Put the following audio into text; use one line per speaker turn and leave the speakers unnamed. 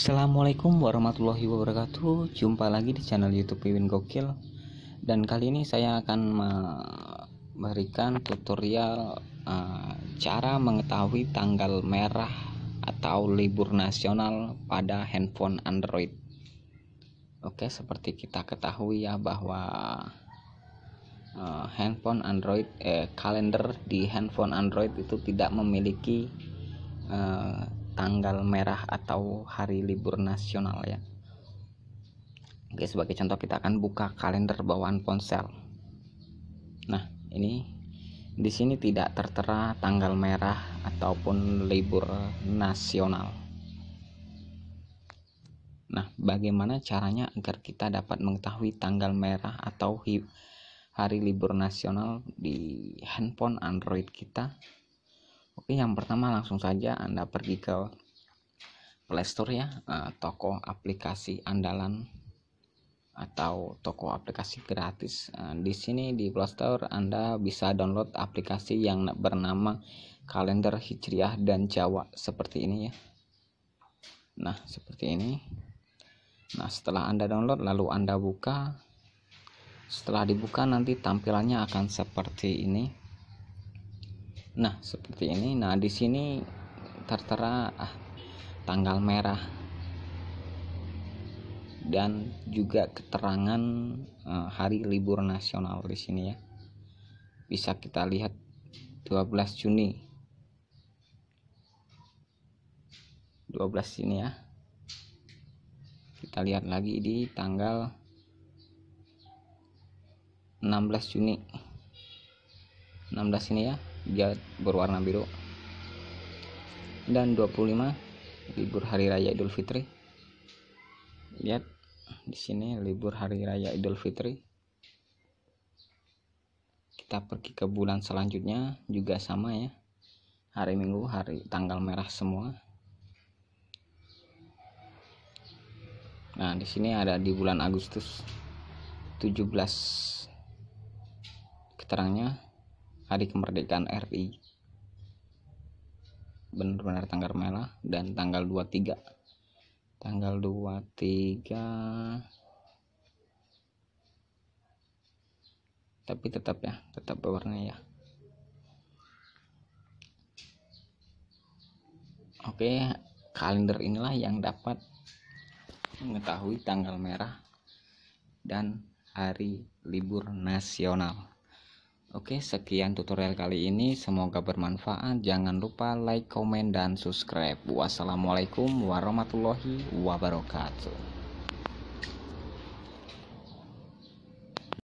Assalamualaikum warahmatullahi wabarakatuh Jumpa lagi di channel youtube Iwin Gokil Dan kali ini saya akan memberikan tutorial uh, Cara mengetahui tanggal merah atau libur nasional pada handphone Android Oke seperti kita ketahui ya bahwa uh, handphone Android eh, kalender di handphone Android itu tidak memiliki eh, tanggal merah atau hari libur nasional ya. Oke, sebagai contoh kita akan buka kalender bawaan ponsel. Nah, ini di sini tidak tertera tanggal merah ataupun libur nasional. Nah, bagaimana caranya agar kita dapat mengetahui tanggal merah atau hari libur nasional di handphone Android kita? Oke, yang pertama langsung saja Anda pergi ke Play Store ya, eh, toko aplikasi andalan atau toko aplikasi gratis. Eh, di sini di Play Store Anda bisa download aplikasi yang bernama Kalender Hijriah dan Jawa seperti ini ya. Nah, seperti ini. Nah, setelah Anda download lalu Anda buka. Setelah dibuka nanti tampilannya akan seperti ini nah seperti ini nah di sini tertera ah, tanggal merah dan juga keterangan uh, hari libur nasional di sini ya bisa kita lihat 12 Juni 12 sini ya kita lihat lagi di tanggal 16 Juni 16 ini ya dia berwarna biru dan 25 libur hari raya Idul Fitri lihat di sini libur hari raya Idul Fitri kita pergi ke bulan selanjutnya juga sama ya hari Minggu hari tanggal merah semua nah di sini ada di bulan Agustus 17 keterangnya hari kemerdekaan RI benar-benar tanggal merah dan tanggal 23 tanggal 23 tapi tetap ya tetap berwarna ya oke kalender inilah yang dapat mengetahui tanggal merah dan hari libur nasional Oke, sekian tutorial kali ini. Semoga bermanfaat. Jangan lupa like, komen, dan subscribe. Wassalamualaikum warahmatullahi wabarakatuh.